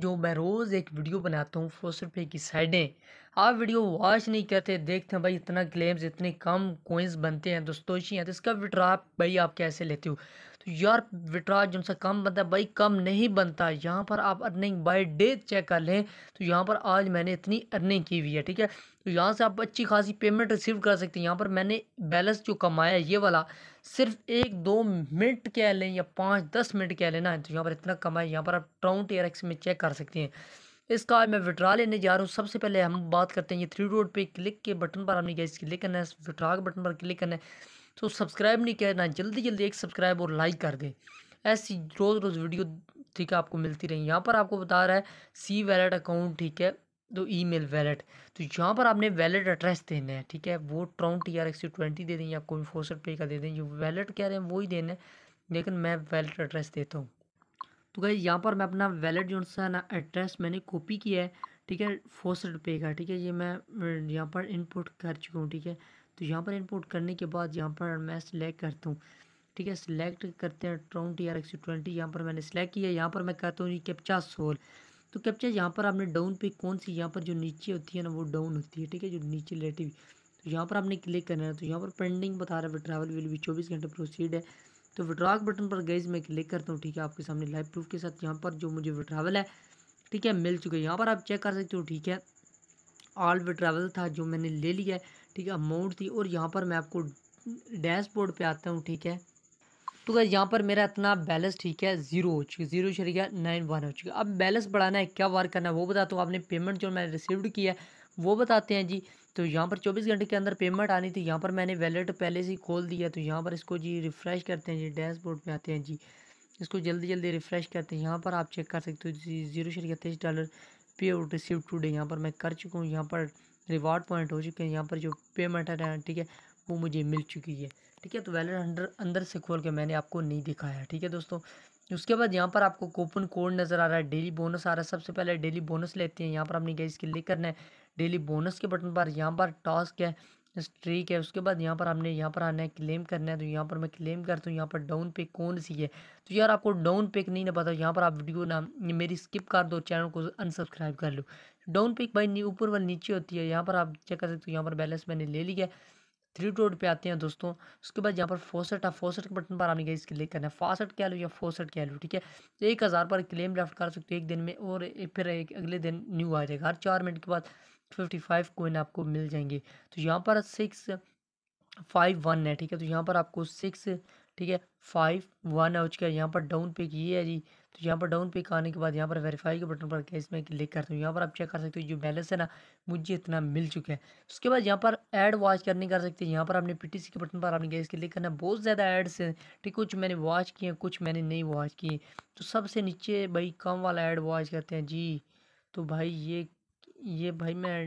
जो मैं रोज़ एक वीडियो बनाता हूँ फौस रुपये की साइडें आप वीडियो वॉच नहीं करते देखते हैं भाई इतना क्लेम्स इतने कम कोइंस बनते हैं दोस्तों हैं तो इसका विड्रा भाई आप कैसे लेते हो तो यार विड्रा जो सा कम बनता है भाई कम नहीं बनता यहाँ पर आप अर्निंग बाई डे चेक कर लें तो यहाँ पर आज मैंने इतनी अर्निंग की हुई है ठीक है तो यहाँ से आप अच्छी खासी पेमेंट रिसीव कर सकते हैं यहाँ पर मैंने बैलेंस जो कमाया ये वाला सिर्फ एक दो मिनट कह लें या पाँच दस मिनट कह लेना है तो यहाँ पर इतना कमाए यहाँ पर आप ट्राउंट एयर में चेक कर सकते हैं इसका आज मैं विड्रा लेने जा रहा हूँ सबसे पहले हम बात करते हैं ये थ्री रोड पे क्लिक के बटन पर हमने इस क्लिक करना है विड्रा के बटन पर क्लिक करना है तो सब्सक्राइब नहीं किया ना जल्दी जल्दी एक सब्सक्राइब और लाइक कर दें ऐसी रोज़ रोज़ वीडियो ठीक है आपको मिलती रही यहाँ पर आपको बता रहा है सी वैलेट अकाउंट ठीक है तो ईमेल वैलेट तो यहाँ पर आपने वैलेट एड्रेस देना है ठीक है वो ट्राउन टी आर एक्स ट्वेंटी दे दें या कोई फोसर पे का दे दें जो वैलेट कह रहे हैं वही देना है लेकिन मैं वैलेट एड्रेस देता हूँ तो गई यहाँ पर मैं अपना वैलेट जो सा ना एड्रेस मैंने कॉपी किया है ठीक है फोसर पे का ठीक है ये मैं यहाँ पर इनपुट कर चुका हूँ ठीक है तो यहाँ पर इनपुट करने के बाद यहाँ पर मैं सिलेक्ट करता हूँ ठीक है सिलेक्ट करते हैं ट्राउंट यार एक सौ ट्वेंटी यहाँ पर मैंने सिलेक्ट किया यहाँ पर मैं कहता हूँ जी कैप्चा सोल तो कैप्चा यहाँ पर आपने डाउन पे कौन सी यहाँ पर जो नीचे होती है ना वो डाउन होती है ठीक है जो नीचे लेटी हुई तो यहाँ पर आपने क्लिक करना है तो यहाँ पर पेंडिंग बता रहा है ट्रैवल विल भी चौबीस घंटे प्रोसीड है तो विड्रॉक बटन पर गई मैं क्लिक करता हूँ ठीक है आपके सामने लाइव प्रूफ के साथ यहाँ पर जो मुझे विड्रावल है ठीक है मिल चुका है यहाँ पर आप चेक कर सकते हो ठीक है ऑल विड्रावल था जो मैंने ले लिया है ठीक है अमाउंट थी और यहाँ पर मैं आपको डैशबोर्ड पे आता हूँ ठीक है तो क्या यहाँ पर मेरा इतना बैलेंस ठीक है जीरो हो चुकी जीरो चली गया नाइन वन हो चुका अब बैलेंस बढ़ाना है क्या वार करना है वो बताता हूँ आपने पेमेंट जो मैंने रिसीव्ड किया है वो बताते हैं जी तो यहाँ पर चौबीस घंटे के अंदर पेमेंट आनी थी यहाँ पर मैंने वैलेट पहले से खोल दिया तो यहाँ पर इसको जी रिफ़्रेश करते हैं जी डैशबोर्ड पर आते हैं जी इसको जल्दी जल्दी रिफ़्रेश करते हैं यहाँ पर आप चेक कर सकते हो जी जीरो शरिया तेईस डॉलर पे आउट रिसीव टूडे यहाँ पर मैं कर चुका हूँ यहाँ पर रिवार्ड पॉइंट हो चुके हैं यहाँ पर जो पेमेंट है ठीक है वो मुझे मिल चुकी है ठीक है तो वैलेट अंडर अंदर से खोल के मैंने आपको नहीं दिखाया ठीक है दोस्तों उसके बाद यहाँ पर आपको कूपन कोड नज़र आ रहा है डेली बोनस आ रहा है सबसे पहले डेली बोनस लेते हैं यहाँ पर आपने गैस क्लिक करना है डेली बोनस के बटन पर यहाँ पर टास्क है स्ट्रीक है उसके बाद यहाँ पर हमने यहाँ पर आना है क्लेम करना है तो यहाँ पर मैं क्लेम करता हूँ यहाँ पर डाउन पिक कौन सी है तो यार आपको डाउन पिक नहीं ना पता यहाँ पर आप वीडियो ना मेरी स्किप कर दो चैनल को अनसब्सक्राइब कर लो डाउन पिक भाई ऊपर वाली नीचे होती है यहाँ पर आप चेक कर सकते हो यहाँ पर बैलेंस मैंने ले लिया है थ्री रोड पे आते हैं दोस्तों उसके बाद यहाँ पर फोसेट है फोसेट के बटन पर आपने गई क्लिक करना है फासेट कह लो या फोसेट कह लो ठीक है तो एक हज़ार पर क्लेम ड्राफ्ट कर सकते हो एक दिन में और फिर एक अगले दिन न्यू आ जाएगा हर चार मिनट के बाद फिफ्टी फाइव कोइन आपको मिल जाएंगे तो यहाँ पर सिक्स फाइव वन है ठीक है तो यहाँ पर आपको सिक्स ठीक है फाइव वन है उसके यहाँ पर डाउन पे ये है जी तो यहाँ पर डाउन पे आने के बाद यहाँ पर वेरीफाई के बटन पर इसमें क्लिक करता हूँ यहाँ पर आप चेक कर सकते हो जो बैलेंस है ना मुझे इतना मिल चुका है उसके बाद यहाँ पर ऐड वॉच करने कर सकते हैं यहाँ पर आपने पी के बटन पर आपने गैस क्लिक करना बहुत ज़्यादा एड्स हैं ठीक कुछ मैंने वॉच किए कुछ मैंने नहीं वॉच किए तो सबसे नीचे भाई कम वाला एड वॉच करते हैं जी तो भाई ये ये भाई मैं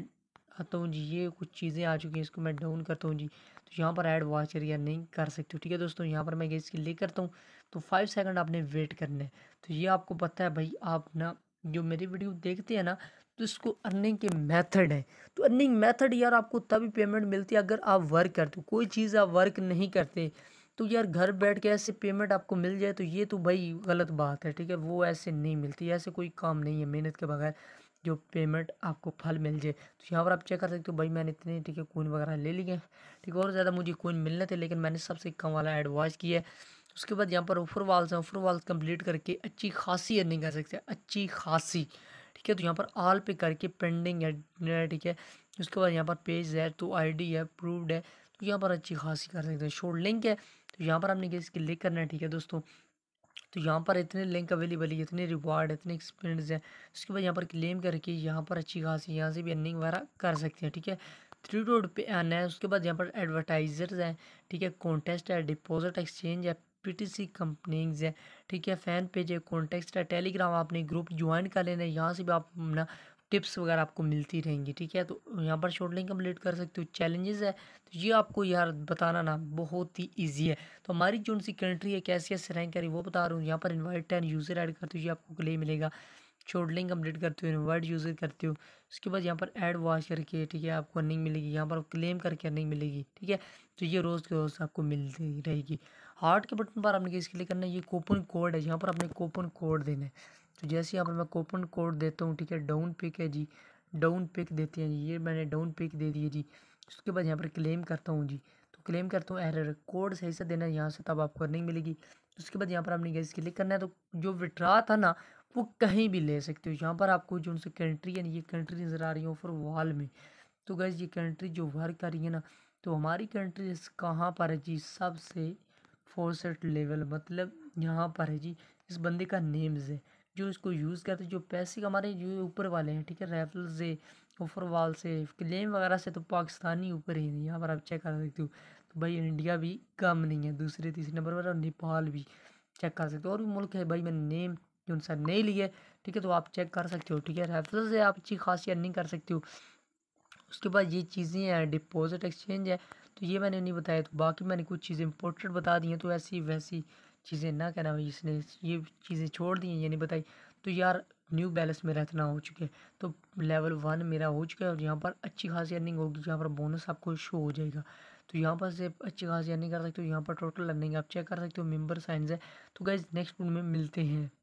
आता हूँ जी ये कुछ चीज़ें आ चुकी हैं इसको मैं डाउन करता हूँ जी तो यहाँ पर ऐड वॉचर या नहीं कर सकती हूँ ठीक है दोस्तों यहाँ पर मैं की ले करता हूँ तो फाइव सेकंड आपने वेट करना है तो ये आपको पता है भाई आप ना जो मेरी वीडियो देखते हैं ना तो इसको अर्निंग के मैथड है तो अर्निंग मैथड यार आपको तभी पेमेंट मिलती है अगर आप वर्क करते हो कोई चीज़ आप वर्क नहीं करते तो यार घर बैठ के ऐसे पेमेंट आपको मिल जाए तो ये तो भाई गलत बात है ठीक है वो ऐसे नहीं मिलती ऐसे कोई काम नहीं है मेहनत के बगैर जो पेमेंट आपको फल मिल जाए तो यहाँ पर आप चेक कर सकते हो भाई मैंने इतने ठीक है कोइन वगैरह ले लिए हैं ठीक है और ज़्यादा मुझे कोइन मिलने थे लेकिन मैंने सबसे कम वाला एडवाइस किया है उसके बाद यहाँ पर ऑफर वाल्स हैं ऑफर वाल्स कंप्लीट करके अच्छी खासी अर्निंग कर सकते हैं अच्छी खासी ठीक है तो यहाँ पर आल पे करके पेंडिंग है ठीक है उसके बाद यहाँ पर पेज है तो आईडी है प्रूव्ड है तो यहाँ पर अच्छी खासी कर सकते हैं शोर्ट लिंक है तो यहाँ पर आपने किसी क्लिक करना है ठीक है दोस्तों तो यहाँ पर इतने लिंक अवेलेबल है इतने रिवॉर्ड इतने एक्सपीरियंस हैं उसके बाद यहाँ पर क्लेम करके यहाँ पर अच्छी खासी यहाँ से भी अर्निंग वगैरह कर सकते हैं ठीक है थ्री रोड पे आना है उसके बाद यहाँ पर एडवर्टाइजर्स हैं ठीक है कॉन्टेस्ट है डिपोजिट एक्सचेंज है पीटीसी कंपनीज है ठीक है फैन पेज है कॉन्टेक्स्ट है टेलीग्राम आपने ग्रुप ज्वाइन कर लेना है यहाँ से भी आप अपना टिप्स वगैरह आपको मिलती रहेंगी ठीक है तो यहाँ पर शॉर्ट लिंक कंप्लीट कर सकते हो चैलेंजेस है तो ये आपको यार बताना ना बहुत ही ईजी है तो हमारी जो सी कंट्री है कैसी कैसे रैंक करी वो बता रहा हूँ यहाँ पर इन्वाइट एंड यूज़र ऐड करते हो ये आपको क्ले मिलेगा शॉर्ट लिंक कम्प्लीट करते हो इन्वाइट यूज़र करते हो उसके बाद यहाँ पर एड वॉश करके ठीक है आपको अर्निंग मिलेगी यहाँ पर क्लेम करके अर्निंग मिलेगी ठीक है तो ये रोज़ के रोज़ आपको मिलती रहेगी हार्ट के बटन पर आपने इसके लिए करना है ये कोपन कोड है यहाँ पर आपने कोपन कोड देना है तो जैसे यहाँ पर मैं कूपन कोड देता हूँ ठीक है डाउन पिक है जी डाउन पिक देते हैं जी ये मैंने डाउन पिक दे दिए जी उसके बाद यहाँ पर क्लेम करता हूँ जी तो क्लेम करता हूँ एरर कोड सही से देना यहाँ से तब आपको अर्निंग मिलेगी उसके बाद यहाँ पर आपने गैस क्लिक करना है तो जो विड्रा था ना वो कहीं भी ले सकते हो यहाँ पर आपको जो उनसे कंट्री यानी ये कंट्री नज़र आ रही है ऑफर वॉल में तो गैस ये कंट्री जो वर्क कर रही है ना तो हमारी कंट्री कहाँ पर है जी सबसे फोर्सेट लेवल मतलब यहाँ पर है जी इस बंदे का नेम्स है जो इसको यूज़ करते हैं जो पैसे हमारे जो ऊपर वाले हैं ठीक है रेफल से ऊपर वाल से क्लेम वगैरह से तो पाकिस्तानी ऊपर ही नहीं यहाँ पर आप चेक कर सकते हो तो भाई इंडिया भी कम नहीं है दूसरे तीसरे नंबर पर नेपाल भी चेक कर सकते हो और भी मुल्क है भाई मैंने नेम जो उनसे नहीं लिए ठीक है तो आप चेक कर सकते हो ठीक है रेफल से आप अच्छी खासी अर्निंग कर सकते हो उसके बाद ये चीज़ें हैं डिपॉजिट एक्सचेंज है तो ये मैंने नहीं बताया तो बाकी मैंने कुछ चीज़ें इंपोर्टेंट बता दी हैं तो ऐसी वैसी चीज़ें ना कहना भाई इसने ये चीज़ें छोड़ दी हैं ये नहीं बताई तो यार न्यू बैलेंस में इतना हो चुके तो लेवल वन मेरा हो चुका है और यहाँ पर अच्छी खासी अर्निंग होगी यहाँ पर बोनस आपको शो हो जाएगा तो यहाँ पर से अच्छी खासी अर्निंग कर सकते हो यहाँ पर टोटल अर्निंग आप चेक कर सकते हो मेम्बर साइंस है तो गाइज नेक्स्ट में मिलते हैं